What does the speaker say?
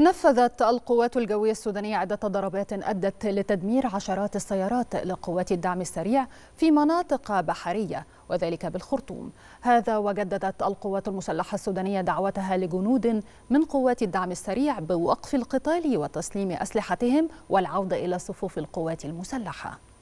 نفذت القوات الجوية السودانية عدة ضربات أدت لتدمير عشرات السيارات لقوات الدعم السريع في مناطق بحرية وذلك بالخرطوم هذا وجددت القوات المسلحة السودانية دعوتها لجنود من قوات الدعم السريع بوقف القتال وتسليم أسلحتهم والعودة إلى صفوف القوات المسلحة